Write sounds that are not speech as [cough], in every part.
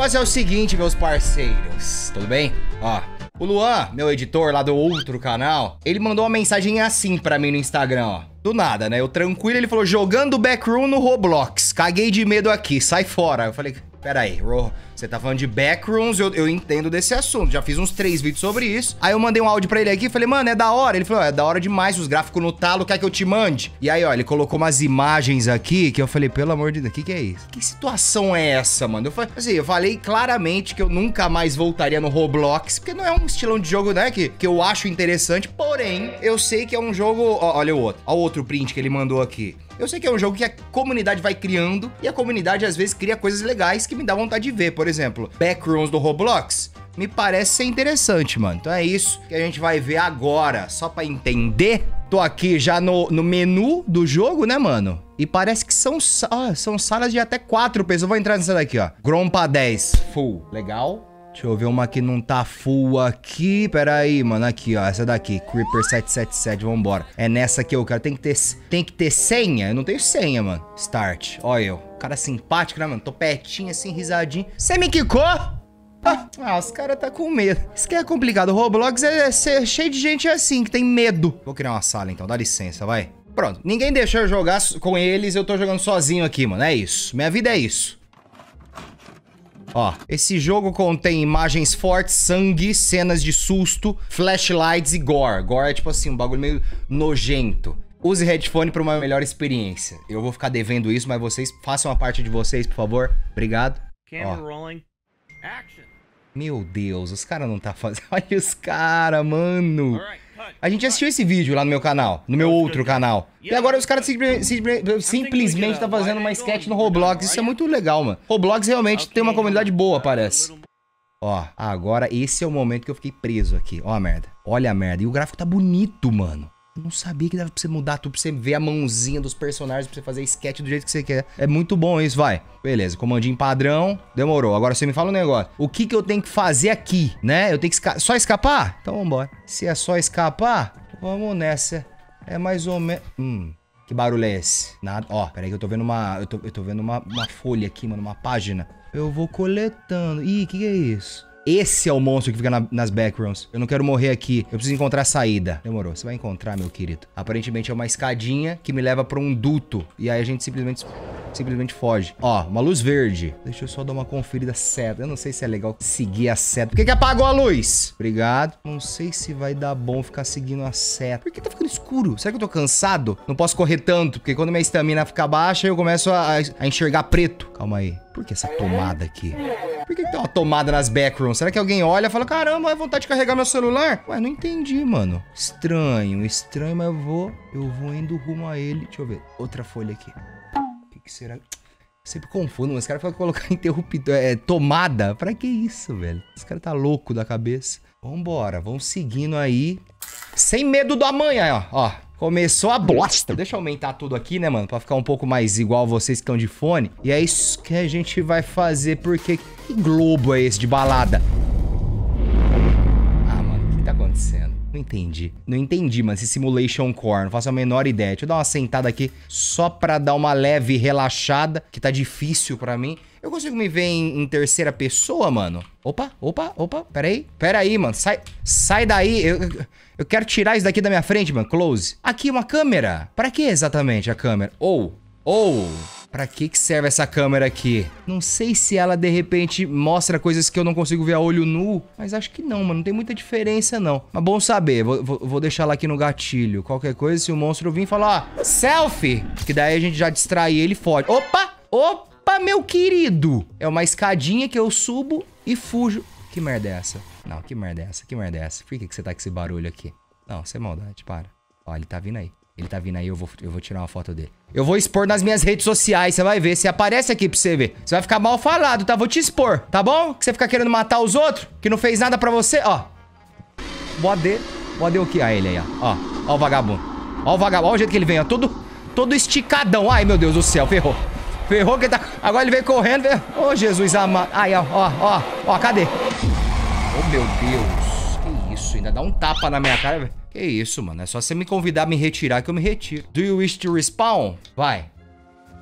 negócio é o seguinte, meus parceiros. Tudo bem? Ó, o Luan, meu editor lá do outro canal, ele mandou uma mensagem assim pra mim no Instagram, ó. Do nada, né? Eu tranquilo, ele falou, jogando backroom no Roblox. Caguei de medo aqui, sai fora. Eu falei, peraí, Roblox você tá falando de backrooms, eu, eu entendo desse assunto. Já fiz uns três vídeos sobre isso. Aí eu mandei um áudio pra ele aqui e falei, mano, é da hora. Ele falou, é, é da hora demais, os gráficos no talo, quer que eu te mande? E aí, ó, ele colocou umas imagens aqui que eu falei, pelo amor de Deus, o que, que é isso? Que situação é essa, mano? Eu falei, assim, eu falei claramente que eu nunca mais voltaria no Roblox, porque não é um estilão de jogo, né, que, que eu acho interessante, porém, eu sei que é um jogo... Ó, olha o outro, Olha o outro print que ele mandou aqui. Eu sei que é um jogo que a comunidade vai criando e a comunidade às vezes cria coisas legais que me dá vontade de ver. Por exemplo, backrooms do Roblox, me parece ser interessante, mano. Então é isso que a gente vai ver agora, só para entender. Tô aqui já no, no menu do jogo, né, mano? E parece que são, ó, são salas de até quatro pessoas. Eu vou entrar nessa daqui, ó. Grompa 10, full. Legal. Deixa eu ver uma que não tá full aqui. Pera aí, mano. Aqui, ó. Essa daqui. Creeper 777. Vambora. É nessa que eu quero. Tem que ter, tem que ter senha? Eu não tenho senha, mano. Start. Ó eu. Cara simpático, né, mano? Topetinho, assim, risadinho. Você me quicou? Ah, ah os caras tá com medo. Isso que é complicado. O Roblox é, ser cheio de gente assim, que tem medo. Vou criar uma sala, então. Dá licença, vai. Pronto. Ninguém deixou eu jogar com eles. Eu tô jogando sozinho aqui, mano. É isso. Minha vida é isso. Ó, esse jogo contém imagens fortes, sangue, cenas de susto, flashlights e gore. Gore é tipo assim, um bagulho meio nojento. Use headphone para uma melhor experiência. Eu vou ficar devendo isso, mas vocês façam a parte de vocês, por favor. Obrigado. rolling. Action. Meu Deus, os caras não tá fazendo. [laughs] Olha os caras, mano. A gente assistiu esse vídeo lá no meu canal, no meu outro canal. E agora os caras simplesmente uh, tá fazendo uma sketch no Roblox. Isso é muito legal, mano. Roblox realmente tem uma comunidade boa, parece. Ó, agora esse é o momento que eu fiquei preso aqui. Ó a merda. Olha a merda. E o gráfico tá bonito, mano. Não sabia que dava pra você mudar tudo, pra você ver a mãozinha dos personagens, pra você fazer sketch do jeito que você quer. É muito bom isso, vai. Beleza, comandinho padrão, demorou. Agora você me fala um negócio. O que que eu tenho que fazer aqui, né? Eu tenho que esca só escapar? Então vambora. Se é só escapar, vamos nessa. É mais ou menos... Hum... Que barulho é esse? Nada. Ó, peraí que eu tô vendo uma... Eu tô, eu tô vendo uma, uma folha aqui, mano, uma página. Eu vou coletando. Ih, que que é isso? Esse é o monstro que fica na, nas backgrounds. Eu não quero morrer aqui. Eu preciso encontrar a saída. Demorou. Você vai encontrar, meu querido. Aparentemente é uma escadinha que me leva pra um duto. E aí a gente simplesmente simplesmente foge. Ó, uma luz verde. Deixa eu só dar uma conferida certa. Eu não sei se é legal seguir a seta. Por que que apagou a luz? Obrigado. Não sei se vai dar bom ficar seguindo a seta. Por que tá ficando escuro? Será que eu tô cansado? Não posso correr tanto, porque quando minha estamina fica baixa, eu começo a, a enxergar preto. Calma aí. Por que essa tomada aqui? Por que, que tem uma tomada nas backrooms? Será que alguém olha e fala, caramba, é vontade de carregar meu celular? Ué, não entendi, mano. Estranho, estranho, mas eu vou, eu vou indo rumo a ele. Deixa eu ver, outra folha aqui que será? Sempre confundo, mas os caras falam colocar [laughs] interruptor, é, tomada. Pra que isso, velho? Esse cara tá louco da cabeça. Vambora, vamos seguindo aí. Sem medo do amanhã, ó. ó. Começou a bosta. Deixa eu aumentar tudo aqui, né, mano? Pra ficar um pouco mais igual vocês que estão de fone. E é isso que a gente vai fazer, porque... Que globo é esse de balada? Ah, mano, o que tá acontecendo? Não entendi. Não entendi, mano, esse Simulation Core. Não faço a menor ideia. Deixa eu dar uma sentada aqui só pra dar uma leve relaxada, que tá difícil pra mim. Eu consigo me ver em, em terceira pessoa, mano? Opa, opa, opa, peraí. Peraí, mano, sai, sai daí. Eu, eu, eu quero tirar isso daqui da minha frente, mano. Close. Aqui, uma câmera. Pra que exatamente a câmera? Ou, oh, ou... Oh. Pra que que serve essa câmera aqui? Não sei se ela, de repente, mostra coisas que eu não consigo ver a olho nu, mas acho que não, mano. Não tem muita diferença, não. Mas bom saber. Vou, vou deixar lá aqui no gatilho. Qualquer coisa, se o monstro vir falar, ó, selfie! Que daí a gente já distrai ele e foge. Opa! Opa, meu querido! É uma escadinha que eu subo e fujo. Que merda é essa? Não, que merda é essa? Que merda é essa? Por que, que você tá com esse barulho aqui? Não, sem é maldade, para. Ó, ele tá vindo aí. Ele tá vindo aí, eu vou, eu vou tirar uma foto dele. Eu vou expor nas minhas redes sociais, você vai ver. Você aparece aqui pra você ver. Você vai ficar mal falado, tá? Vou te expor, tá bom? Que você fica querendo matar os outros, que não fez nada pra você, ó. O AD, o AD o quê? Ah, ele aí, ó. Ó, ó o vagabundo. Ó o vagabundo, ó o jeito que ele vem, ó. Todo, todo esticadão. Ai, meu Deus do céu, ferrou. Ferrou que tá... Agora ele vem correndo, vem... Ô, oh, Jesus amado. Aí, ó, ó, ó, ó, cadê? Ô, oh, meu Deus. Que isso, ainda dá um tapa na minha cara, velho. Que isso, mano. É só você me convidar a me retirar que eu me retiro. Do you wish to respawn? Vai.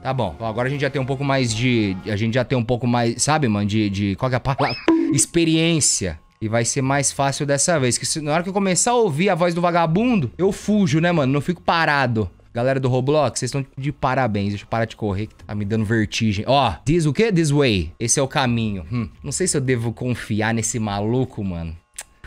Tá bom. agora a gente já tem um pouco mais de... A gente já tem um pouco mais, sabe, mano? De... de qual que é a palavra? [laughs] Experiência. E vai ser mais fácil dessa vez. Que se, na hora que eu começar a ouvir a voz do vagabundo, eu fujo, né, mano? Não fico parado. Galera do Roblox, vocês estão de parabéns. Deixa eu parar de correr, que tá me dando vertigem. Ó, diz o quê? This way. Esse é o caminho. Hum, não sei se eu devo confiar nesse maluco, mano.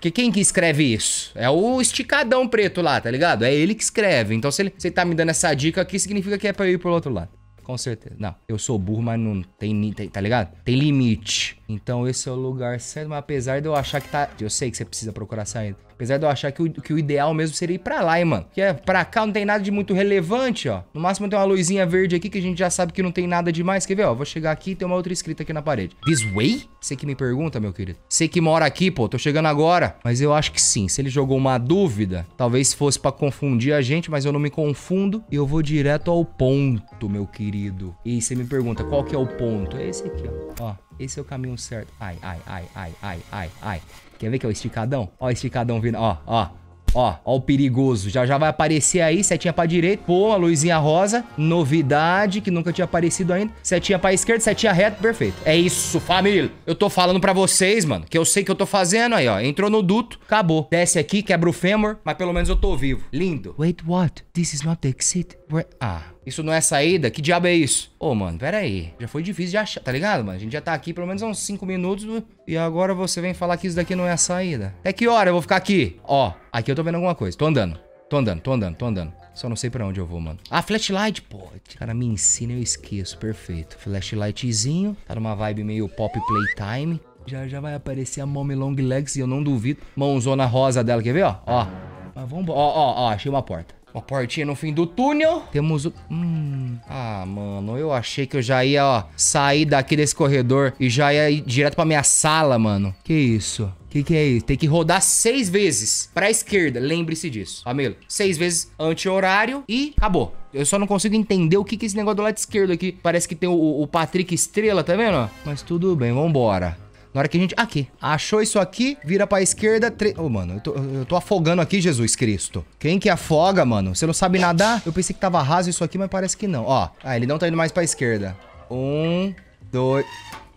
Porque quem que escreve isso? É o esticadão preto lá, tá ligado? É ele que escreve. Então, se ele, se ele tá me dando essa dica aqui, significa que é pra eu ir pro outro lado. Com certeza. Não, eu sou burro, mas não tem, tem tá ligado? Tem limite. Então esse é o lugar certo, mas apesar de eu achar que tá. Eu sei que você precisa procurar saída. Apesar de eu achar que o, que o ideal mesmo seria ir pra lá, hein, mano. Que é pra cá não tem nada de muito relevante, ó. No máximo tem uma luzinha verde aqui que a gente já sabe que não tem nada demais. Quer ver, ó? Vou chegar aqui e tem uma outra escrita aqui na parede. This way? Você que me pergunta, meu querido. Você que mora aqui, pô, tô chegando agora. Mas eu acho que sim. Se ele jogou uma dúvida, talvez fosse pra confundir a gente, mas eu não me confundo. E eu vou direto ao ponto, meu querido. E você me pergunta, qual que é o ponto? É esse aqui, ó. Ó. Esse é o caminho certo. Ai, ai, ai, ai, ai, ai, ai. Quer ver que é o esticadão? Ó, o esticadão vindo. Ó, ó. Ó, ó o perigoso. Já já vai aparecer aí, setinha pra direita. Pô, a luzinha rosa. Novidade que nunca tinha aparecido ainda. Setinha pra esquerda, setinha reta, perfeito. É isso, família. Eu tô falando pra vocês, mano, que eu sei que eu tô fazendo aí, ó. Entrou no duto, acabou. Desce aqui, quebra o fêmur, mas pelo menos eu tô vivo. Lindo. Wait, what? This is not the exit. Where... Ah, isso não é saída? Que diabo é isso? Ô, oh, mano, pera aí. Já foi difícil de achar, tá ligado, mano? A gente já tá aqui pelo menos há uns 5 minutos e agora você vem falar que isso daqui não é a saída. Até que hora eu vou ficar aqui? Ó, Aqui eu tô vendo alguma coisa. Tô andando. Tô andando, tô andando, tô andando. Só não sei pra onde eu vou, mano. Ah, flashlight, pô. Cara, me ensina, e eu esqueço. Perfeito. Flashlightzinho. Tá numa vibe meio pop playtime. Já já vai aparecer a Mommy Long Legs e eu não duvido. Mãozona rosa dela, quer ver, ó? Ó. Mas vamos... Ó, ó, ó. Achei uma porta. Uma portinha no fim do túnel. Temos o... Hum. Ah, mano, eu achei que eu já ia, ó, sair daqui desse corredor e já ia ir direto pra minha sala, mano. Que isso? Que que é isso? Tem que rodar seis vezes pra esquerda. Lembre-se disso, Camilo. Seis vezes anti-horário e acabou. Eu só não consigo entender o que que é esse negócio do lado esquerdo aqui. Parece que tem o, o Patrick Estrela, tá vendo? Mas tudo bem, vambora. Na hora que a gente... Aqui. Achou isso aqui, vira pra esquerda... Tre... Oh, mano, eu tô, eu tô afogando aqui, Jesus Cristo. Quem que afoga, mano? Você não sabe nadar? Eu pensei que tava raso isso aqui, mas parece que não. Ó, ah, ele não tá indo mais pra esquerda. Um, dois...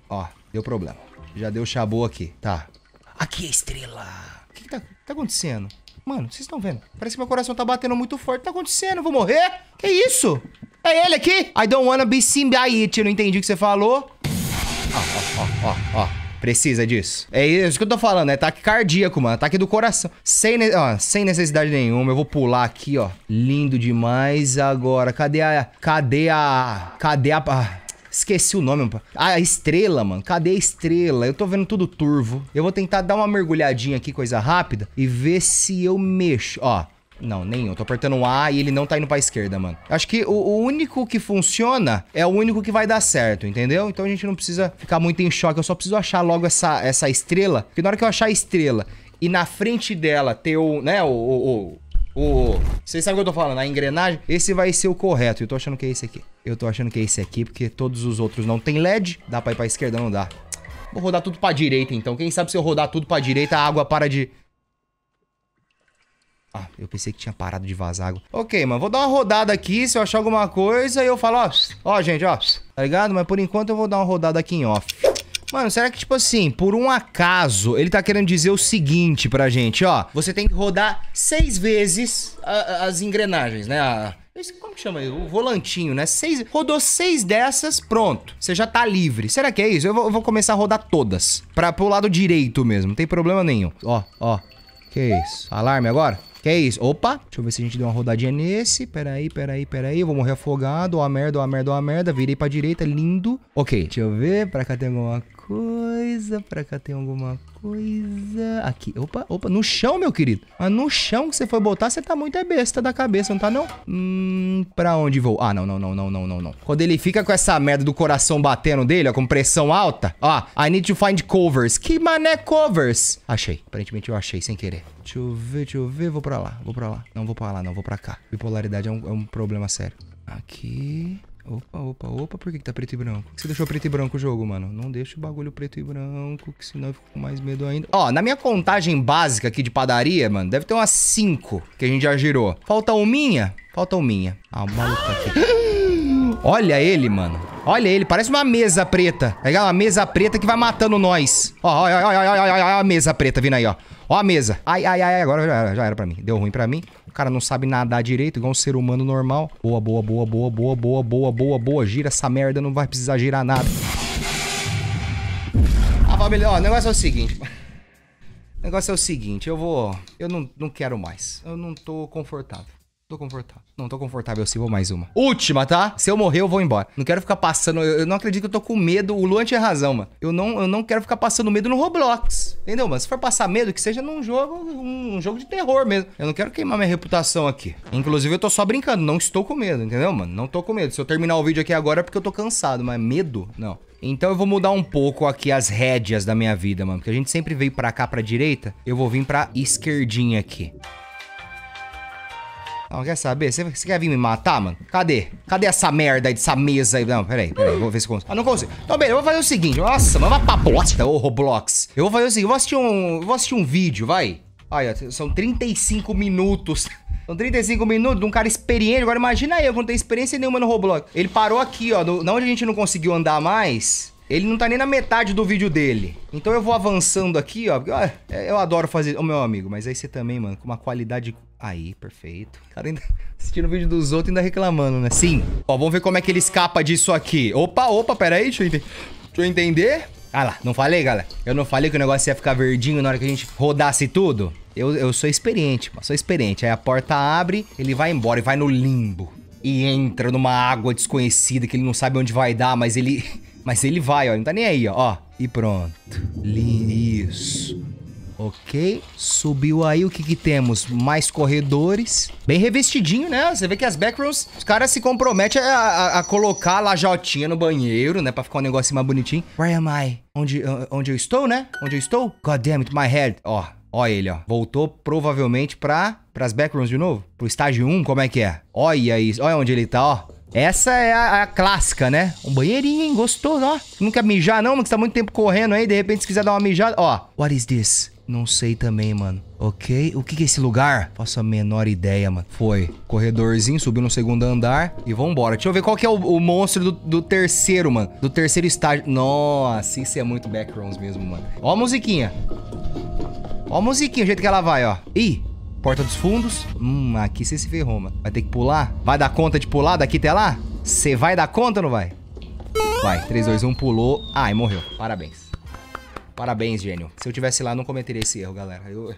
Ó, deu problema. Já deu chabu aqui. Tá. Aqui é estrela. O que, que tá, tá acontecendo? Mano, vocês estão vendo? Parece que meu coração tá batendo muito forte. Tá acontecendo? Eu vou morrer? Que isso? É ele aqui? I don't wanna be seen by it. Eu não entendi o que você falou. Ó, ó, ó, ó, ó. Precisa disso. É isso que eu tô falando, é ataque cardíaco, mano. Ataque do coração. Sem, ne... ó, sem necessidade nenhuma. Eu vou pular aqui, ó. Lindo demais. Agora, cadê a... Cadê a... Cadê a... Ah. Esqueci o nome, mano. Ah, estrela, mano. Cadê a estrela? Eu tô vendo tudo turvo. Eu vou tentar dar uma mergulhadinha aqui, coisa rápida, e ver se eu mexo. Ó, não, nenhum. Tô apertando um A e ele não tá indo pra esquerda, mano. Acho que o, o, único que funciona é o único que vai dar certo, entendeu? Então a gente não precisa ficar muito em choque. Eu só preciso achar logo essa, essa estrela. Porque na hora que eu achar a estrela e na frente dela ter o, né, o... o, o, o vocês sabem o que eu tô falando, a engrenagem, esse vai ser o correto. Eu tô achando que é esse aqui. Eu tô achando que é esse aqui, porque todos os outros não tem LED. Dá pra ir pra esquerda? Não dá. Vou rodar tudo pra direita, então. Quem sabe se eu rodar tudo pra direita, a água para de, ah, eu pensei que tinha parado de vazar água. Ok, mano, vou dar uma rodada aqui, se eu achar alguma coisa, eu falo, ó, ó, gente, ó, tá ligado? Mas por enquanto eu vou dar uma rodada aqui em off. Mano, será que, tipo assim, por um acaso, ele tá querendo dizer o seguinte pra gente, ó. Você tem que rodar seis vezes a, a, as engrenagens, né? A, como que chama aí? O volantinho, né? Seis, rodou seis dessas, pronto. Você já tá livre. Será que é isso? Eu vou, eu vou começar a rodar todas. Pra, pro lado direito mesmo, não tem problema nenhum. Ó, ó. Que isso? Alarme agora? Que é isso? Opa! Deixa eu ver se a gente deu uma rodadinha nesse. Peraí, peraí, peraí. Eu vou morrer afogado. Ó a merda, ó a merda, ó a merda. Virei pra direita, lindo. Ok, deixa eu ver. Pra cá tem alguma coisa coisa. Pra cá tem alguma coisa. Aqui. Opa, opa. No chão, meu querido. Mas ah, no chão que você foi botar, você tá muito é besta da cabeça, não tá não? Hum, pra onde vou? Ah, não, não, não, não, não, não, não. Quando ele fica com essa merda do coração batendo dele, ó, com pressão alta. Ó, I need to find covers. Que mané covers? Achei. Aparentemente eu achei sem querer. Deixa eu ver, deixa eu ver. Vou pra lá, vou pra lá. Não, vou pra lá, não. Vou pra cá. Bipolaridade é um, é um problema sério. Aqui. Opa, opa, opa, por que, que tá preto e branco? Por que você deixou preto e branco o jogo, mano? Não deixa o bagulho preto e branco, que senão eu fico com mais medo ainda. Ó, na minha contagem básica aqui de padaria, mano, deve ter umas 5 que a gente já girou. Falta um minha? Falta um minha. Ah, o maluco tá aqui. Olha ele, mano. Olha ele, parece uma mesa preta. É Uma mesa preta que vai matando nós. Ó, ó, ó, ó, ó, ó, ó, ó, ó a mesa preta vindo aí, ó. Ó a mesa. Ai, ai, ai, agora já era, já era pra mim. Deu ruim pra mim cara não sabe nadar direito, igual um ser humano normal. Boa, boa, boa, boa, boa, boa, boa, boa, boa. Gira essa merda, não vai precisar girar nada. ah família, ó, o negócio é o seguinte. [laughs] O negócio é o seguinte, eu vou. Eu não, não quero mais. Eu não tô confortável. Tô confortável. Não tô confortável sim, vou mais uma. Última, tá? Se eu morrer, eu vou embora. Não quero ficar passando. Eu, eu não acredito que eu tô com medo. O Luan tinha razão, mano. Eu não, eu não quero ficar passando medo no Roblox. Entendeu, mano? Se for passar medo, que seja num jogo, um, um jogo de terror mesmo. Eu não quero queimar minha reputação aqui. Inclusive, eu tô só brincando. Não estou com medo, entendeu, mano? Não tô com medo. Se eu terminar o vídeo aqui agora é porque eu tô cansado, mas medo, não. Então eu vou mudar um pouco aqui as rédeas da minha vida, mano. Porque a gente sempre veio pra cá, pra direita. Eu vou vir pra esquerdinha aqui. Não, quer saber? Você quer vir me matar, mano? Cadê? Cadê essa merda aí dessa mesa aí? Não, peraí, peraí. Vou ver se consigo. Ah, não consigo. Então, bem, eu vou fazer o seguinte. Nossa, mas vai pra bosta, ô Roblox. Eu vou fazer o seguinte. Eu vou assistir um, vou assistir um vídeo, vai. Olha, são 35 minutos. [laughs] São 35 minutos de um cara experiente. Agora imagina aí, eu, que não tenho experiência nenhuma no Roblox. Ele parou aqui, ó. na onde a gente não conseguiu andar mais... Ele não tá nem na metade do vídeo dele. Então eu vou avançando aqui, ó. É, eu adoro fazer... Ô, meu amigo, mas aí você também, mano, com uma qualidade Aí, perfeito. O cara ainda [laughs] assistindo o vídeo dos outros ainda reclamando, né? Sim. Ó, vamos ver como é que ele escapa disso aqui. Opa, opa, pera aí, deixa eu, deixa eu entender. Ah lá, não falei, galera? Eu não falei que o negócio ia ficar verdinho na hora que a gente rodasse tudo? Eu, eu sou experiente, mas sou experiente. Aí a porta abre, ele vai embora e vai no limbo. E entra numa água desconhecida que ele não sabe onde vai dar, mas ele... [laughs] Mas ele vai, ó. Não tá nem aí, ó. ó e pronto. Isso. Ok, subiu aí, o que que temos? Mais corredores, bem revestidinho, né? Você vê que as backrooms, os caras se comprometem a, a, a colocar a lajotinha no banheiro, né? Pra ficar um negocinho mais bonitinho. Where am I? Onde, onde eu estou, né? Onde eu estou? God damn it, my head. Ó, ó ele, ó. Voltou provavelmente pra, pras backrooms de novo? Pro estágio 1, como é que é? Olha isso, olha onde ele tá, ó. Essa é a, a, clássica, né? Um banheirinho, hein? Gostoso, ó. Não quer mijar, não? Porque você tá muito tempo correndo aí. De repente, se quiser dar uma mijada... Ó. What is this? Não sei também, mano. Ok, o que, que é esse lugar? Faço a menor ideia, mano. Foi. Corredorzinho, subiu no segundo andar e vambora. Deixa eu ver qual que é o, o monstro do, do, terceiro, mano. Do terceiro estágio. Nossa, isso é muito backgrounds mesmo, mano. Ó a musiquinha. Ó a musiquinha, o jeito que ela vai, ó. Ih, porta dos fundos. Hum, aqui você se ferrou, mano. Vai ter que pular. Vai dar conta de pular daqui até lá? Você vai dar conta ou não vai? Vai, 3, 2, 1, pulou. Ai, morreu. Parabéns. Parabéns, gênio. Se eu tivesse lá, não cometeria esse erro, galera. Eu,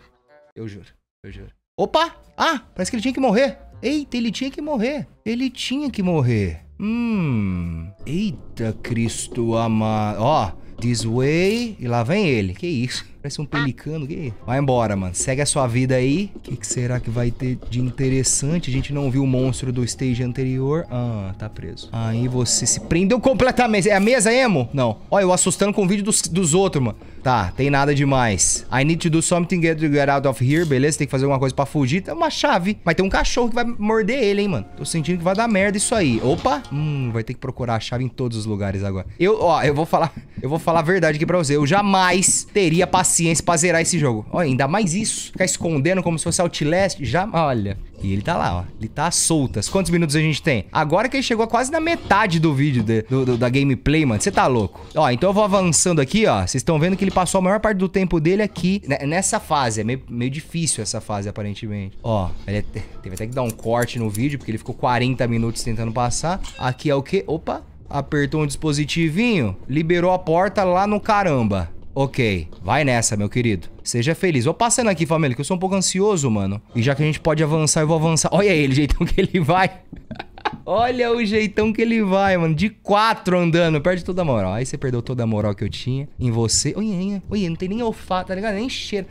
eu juro, eu juro. Opa! Ah, parece que ele tinha que morrer. Eita, ele tinha que morrer. Ele tinha que morrer. Hum. Eita, Cristo amado. Ó, this way. E lá vem ele. Que isso? Parece um pelicano. Que? Vai embora, mano. Segue a sua vida aí. O que, que, será que vai ter de interessante? A gente não viu o monstro do stage anterior. Ah, tá preso. Aí você se prendeu completamente. É a mesa, emo? Não. Olha, eu assustando com o vídeo dos, dos outros, mano. Tá, tem nada demais. I need to do something to get out of here, beleza? Tem que fazer alguma coisa pra fugir. Tem uma chave. Mas tem um cachorro que vai morder ele, hein, mano. Tô sentindo que vai dar merda isso aí. Opa! Hum, vai ter que procurar a chave em todos os lugares agora. Eu, ó, eu vou falar... Eu vou falar a verdade aqui pra você. Eu jamais teria passado paciência pra zerar esse jogo. Olha, ainda mais isso. Ficar escondendo como se fosse Outlast, já... Olha... E ele tá lá, ó. Ele tá soltas. Quantos minutos a gente tem? Agora que ele chegou quase na metade do vídeo de, do, do, da gameplay, mano. Você tá louco. Ó, então eu vou avançando aqui, ó. Vocês estão vendo que ele passou a maior parte do tempo dele aqui, né, nessa fase. É meio, meio difícil essa fase, aparentemente. Ó, ele é, teve até que dar um corte no vídeo, porque ele ficou 40 minutos tentando passar. Aqui é o quê? Opa! Apertou um dispositivinho, liberou a porta lá no caramba. Ok, vai nessa, meu querido. Seja feliz. Vou passando aqui, família, que eu sou um pouco ansioso, mano. E já que a gente pode avançar, eu vou avançar. Olha ele, o jeitão que ele vai. [laughs] Olha o jeitão que ele vai, mano. De quatro andando. Perde toda a moral. Aí você perdeu toda a moral que eu tinha em você. Olha, olha. Não tem nem olfato, tá ligado? Nem cheiro.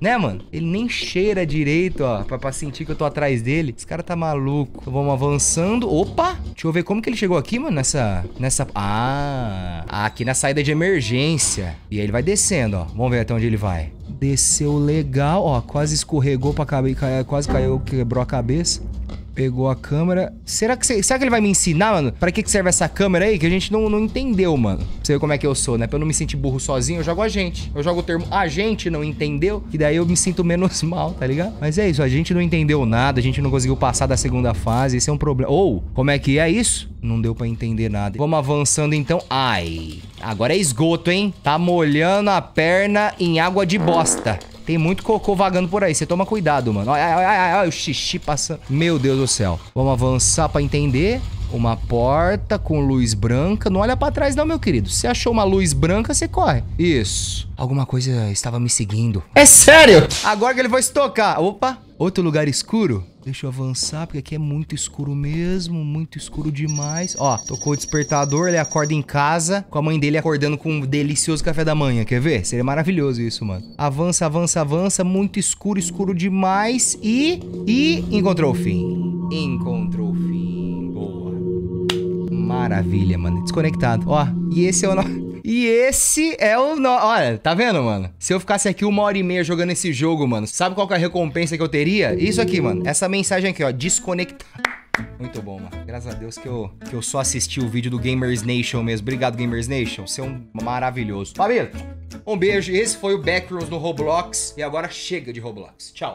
Né, mano? Ele nem cheira direito, ó, pra, pra sentir que eu tô atrás dele. Esse cara tá maluco. Então vamos avançando. Opa! Deixa eu ver como que ele chegou aqui, mano, nessa... Nessa... Ah! Aqui na saída de emergência. E aí ele vai descendo, ó. Vamos ver até onde ele vai. Desceu legal, ó. Quase escorregou pra cabeça. Quase caiu, quebrou a cabeça. Pegou a câmera. Será que, será que ele vai me ensinar, mano? Pra que, que serve essa câmera aí? Que a gente não, não entendeu, mano. Pra você ver como é que eu sou, né? Pra eu não me sentir burro sozinho, eu jogo a gente. Eu jogo o termo a gente não entendeu, E daí eu me sinto menos [laughs] mal, tá ligado? Mas é isso, a gente não entendeu nada, a gente não conseguiu passar da segunda fase, esse é um problema. Ou, como é que é isso? Não deu pra entender nada. Vamos avançando então. Ai, agora é esgoto, hein? Tá molhando a perna em água de bosta. Tem muito cocô vagando por aí. Você toma cuidado, mano. Olha, olha, olha, olha o xixi passando. Meu Deus do céu. Vamos avançar para entender. Uma porta com luz branca. Não olha para trás não, meu querido. Você achou uma luz branca, você corre. Isso. Alguma coisa estava me seguindo. É sério? Agora que ele vai se tocar. Opa, Outro lugar escuro. Deixa eu avançar, porque aqui é muito escuro mesmo, muito escuro demais. Ó, tocou o despertador, ele acorda em casa, com a mãe dele acordando com um delicioso café da manhã, quer ver? Seria maravilhoso isso, mano. Avança, avança, avança, muito escuro, escuro demais e... E encontrou o fim. Encontrou o fim. Boa. Maravilha, mano. Desconectado. Ó, e esse é o nosso... [laughs] E esse é o. No... Olha, tá vendo, mano? Se eu ficasse aqui uma hora e meia jogando esse jogo, mano, sabe qual é a recompensa que eu teria? Isso aqui, mano. Essa mensagem aqui, ó. Desconectar. Muito bom, mano. Graças a Deus que eu, que eu só assisti o vídeo do Gamers Nation mesmo. Obrigado, Gamers Nation. Você é um maravilhoso. Família, um beijo. Esse foi o Backrooms no Roblox. E agora chega de Roblox. Tchau.